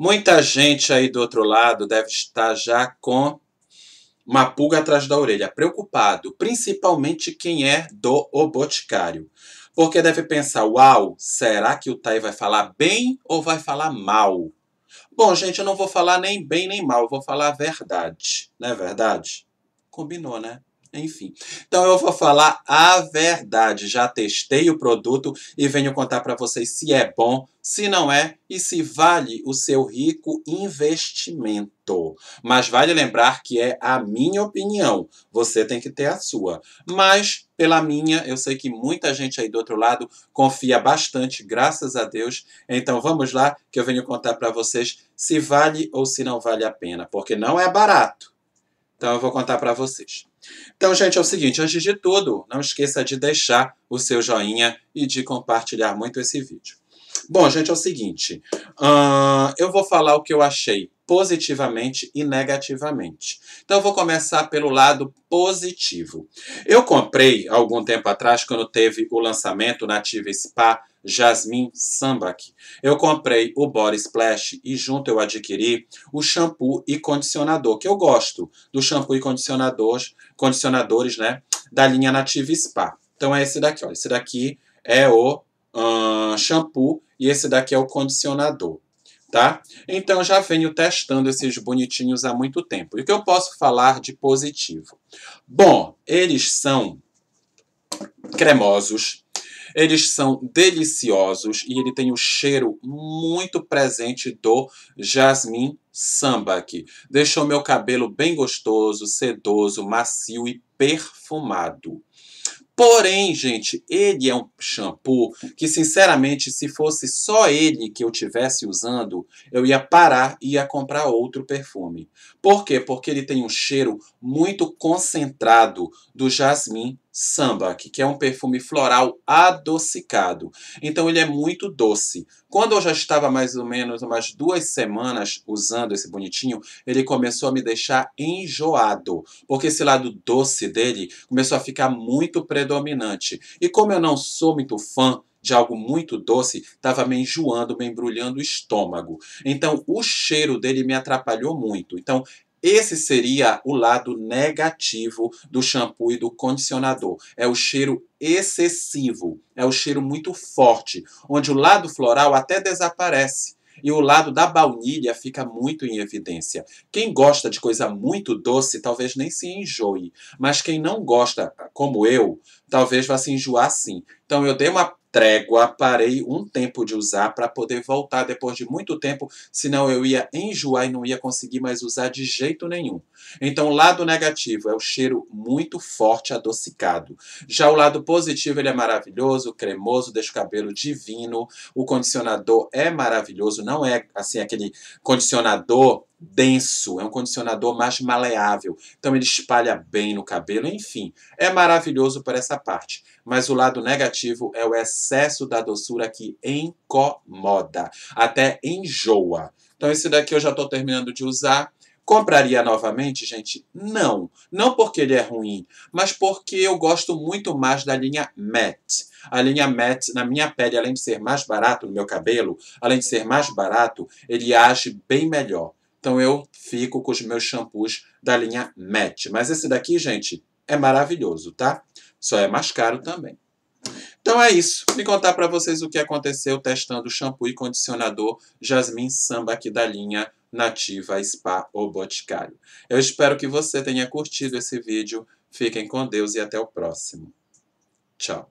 Muita gente aí do outro lado deve estar já com uma pulga atrás da orelha, preocupado, principalmente quem é do O Boticário. Porque deve pensar, uau, será que o Tai vai falar bem ou vai falar mal? Bom, gente, eu não vou falar nem bem nem mal, vou falar a verdade. Não é verdade? Combinou, né? Enfim. Então eu vou falar a verdade. Já testei o produto e venho contar para vocês se é bom, se não é e se vale o seu rico investimento. Mas vale lembrar que é a minha opinião. Você tem que ter a sua. Mas pela minha, eu sei que muita gente aí do outro lado confia bastante, graças a Deus. Então vamos lá que eu venho contar para vocês se vale ou se não vale a pena, porque não é barato. Então eu vou contar para vocês. Então, gente, é o seguinte, antes de tudo, não esqueça de deixar o seu joinha e de compartilhar muito esse vídeo. Bom, gente, é o seguinte, uh, eu vou falar o que eu achei positivamente e negativamente. Então eu vou começar pelo lado positivo. Eu comprei algum tempo atrás, quando teve o lançamento na Ativa Spa Jasmine Sambac. Eu comprei o Body Splash e junto eu adquiri o shampoo e condicionador, que eu gosto do shampoo e condicionadores, condicionadores né, da linha Native Spa. Então é esse daqui, olha, Esse daqui é o hum, shampoo e esse daqui é o condicionador tá? Então já venho testando esses bonitinhos há muito tempo. E o que eu posso falar de positivo? Bom, eles são cremosos, eles são deliciosos e ele tem o um cheiro muito presente do jasmim samba aqui. Deixou meu cabelo bem gostoso, sedoso, macio e perfumado. Porém, gente, ele é um shampoo que, sinceramente, se fosse só ele que eu tivesse usando, eu ia parar e ia comprar outro perfume. Por quê? Porque ele tem um cheiro muito concentrado do jasmim sambac, que é um perfume floral adocicado. Então ele é muito doce. Quando eu já estava mais ou menos umas duas semanas usando esse bonitinho, ele começou a me deixar enjoado, porque esse lado doce dele começou a ficar muito predominante. E como eu não sou muito fã de algo muito doce estava me enjoando, me embrulhando o estômago. Então o cheiro dele me atrapalhou muito. Então esse seria o lado negativo do shampoo e do condicionador. É o cheiro excessivo, é o cheiro muito forte, onde o lado floral até desaparece e o lado da baunilha fica muito em evidência. Quem gosta de coisa muito doce talvez nem se enjoe, mas quem não gosta, como eu, talvez vá se enjoar sim. Então eu dei uma trégua, parei um tempo de usar para poder voltar depois de muito tempo, senão eu ia enjoar e não ia conseguir mais usar de jeito nenhum. Então, o lado negativo é o cheiro muito forte, adocicado. Já o lado positivo, ele é maravilhoso, cremoso, deixa o cabelo divino. O condicionador é maravilhoso, não é assim aquele condicionador denso, é um condicionador mais maleável, então ele espalha bem no cabelo, enfim, é maravilhoso por essa parte. Mas o lado negativo é o excesso da doçura que incomoda, até enjoa. Então esse daqui eu já estou terminando de usar. Compraria novamente, gente? Não. Não porque ele é ruim, mas porque eu gosto muito mais da linha matte. A linha matte na minha pele, além de ser mais barato no meu cabelo, além de ser mais barato, ele age bem melhor. Então eu fico com os meus shampoos da linha Matte. Mas esse daqui, gente, é maravilhoso, tá? Só é mais caro também. Então é isso. Fui contar para vocês o que aconteceu testando o shampoo e condicionador Jasmine Samba aqui da linha Nativa Spa ou Boticário. Eu espero que você tenha curtido esse vídeo. Fiquem com Deus e até o próximo. Tchau.